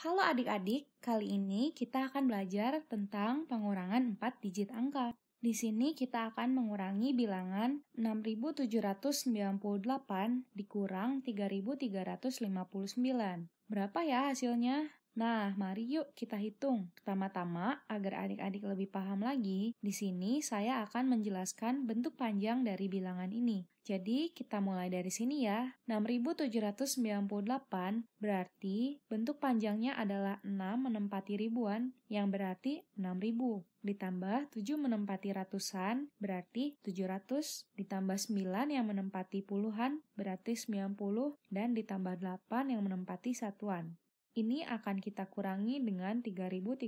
Halo adik-adik, kali ini kita akan belajar tentang pengurangan 4 digit angka. Di sini kita akan mengurangi bilangan 6798 dikurang 3359. Berapa ya hasilnya? Nah, mari yuk kita hitung. Pertama-tama, agar adik-adik lebih paham lagi, di sini saya akan menjelaskan bentuk panjang dari bilangan ini. Jadi, kita mulai dari sini ya. 6798 berarti bentuk panjangnya adalah 6 menempati ribuan, yang berarti 6000. Ditambah 7 menempati ratusan, berarti 700. Ditambah 9 yang menempati puluhan, berarti 90. Dan ditambah 8 yang menempati satuan. Ini akan kita kurangi dengan 3.359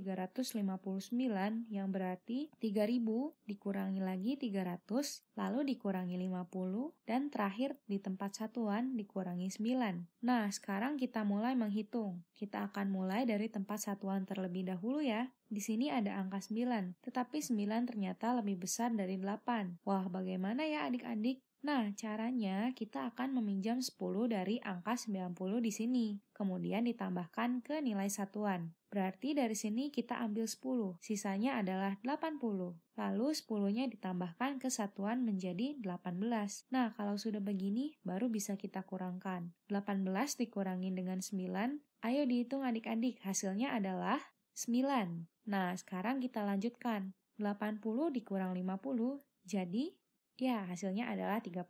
yang berarti 3.000 dikurangi lagi 300, lalu dikurangi 50, dan terakhir di tempat satuan dikurangi 9. Nah, sekarang kita mulai menghitung. Kita akan mulai dari tempat satuan terlebih dahulu ya. Di sini ada angka 9, tetapi 9 ternyata lebih besar dari 8. Wah, bagaimana ya adik-adik? Nah, caranya kita akan meminjam 10 dari angka 90 di sini, kemudian ditambahkan ke nilai satuan. Berarti dari sini kita ambil 10, sisanya adalah 80. Lalu 10-nya ditambahkan ke satuan menjadi 18. Nah, kalau sudah begini, baru bisa kita kurangkan. 18 dikurangin dengan 9, ayo dihitung adik-adik, hasilnya adalah 9. Nah, sekarang kita lanjutkan. 80 dikurang 50, jadi Ya, hasilnya adalah 30.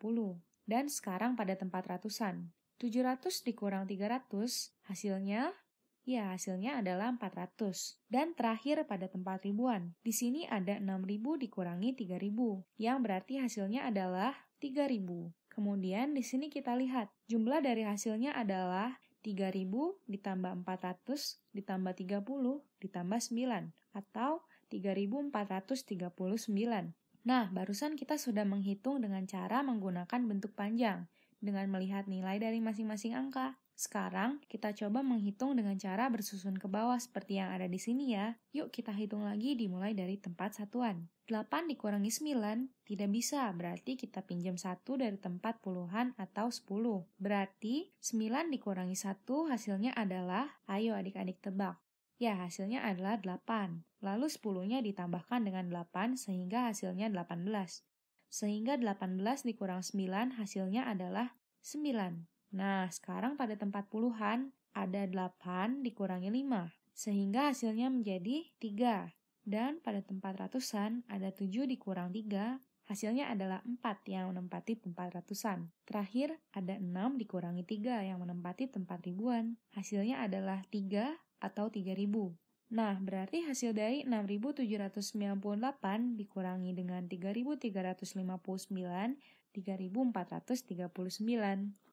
Dan sekarang pada tempat ratusan. 700 dikurang 300, hasilnya Ya, hasilnya adalah 400. Dan terakhir pada tempat ribuan. Di sini ada 6000 dikurangi 3000, yang berarti hasilnya adalah 3000. Kemudian di sini kita lihat, jumlah dari hasilnya adalah 3000 ditambah 400 ditambah 30 ditambah 9 atau 3439. Nah, barusan kita sudah menghitung dengan cara menggunakan bentuk panjang, dengan melihat nilai dari masing-masing angka. Sekarang, kita coba menghitung dengan cara bersusun ke bawah seperti yang ada di sini ya. Yuk kita hitung lagi dimulai dari tempat satuan. 8 dikurangi 9 tidak bisa, berarti kita pinjam 1 dari tempat puluhan atau 10. Berarti 9 dikurangi 1 hasilnya adalah, ayo adik-adik tebak, Ya, hasilnya adalah 8. Lalu 10-nya ditambahkan dengan 8 sehingga hasilnya 18. Sehingga 18 dikurang 9 hasilnya adalah 9. Nah, sekarang pada tempat puluhan ada 8 dikurangi 5. Sehingga hasilnya menjadi 3. Dan pada tempat ratusan ada 7 dikurang 3, Hasilnya adalah 4 yang menempati tempat ratusan. Terakhir, ada 6 dikurangi 3 yang menempati tempat ribuan. Hasilnya adalah 3 atau 3000. Nah, berarti hasil dari 6.798 dikurangi dengan 3.359, 3.439.